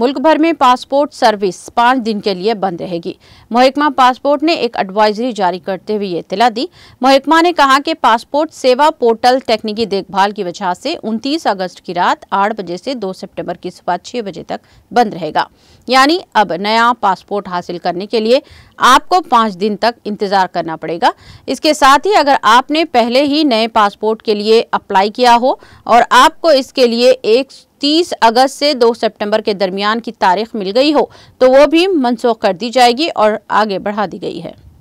मुल्क भर में पासपोर्ट सर्विस पाँच दिन के लिए बंद रहेगी महकमा पासपोर्ट ने एक एडवाइजरी जारी करते हुए इतला दी महकमा ने कहा कि पासपोर्ट सेवा पोर्टल तकनीकी देखभाल की वजह से 29 अगस्त की रात आठ बजे से 2 सितंबर की सुबह छह बजे तक बंद रहेगा यानी अब नया पासपोर्ट हासिल करने के लिए आपको पाँच दिन तक इंतजार करना पड़ेगा इसके साथ ही अगर आपने पहले ही नए पासपोर्ट के लिए अप्लाई किया हो और आपको इसके लिए एक 30 अगस्त से 2 सितंबर के दरमियान की तारीख मिल गई हो तो वो भी मनसूख कर दी जाएगी और आगे बढ़ा दी गई है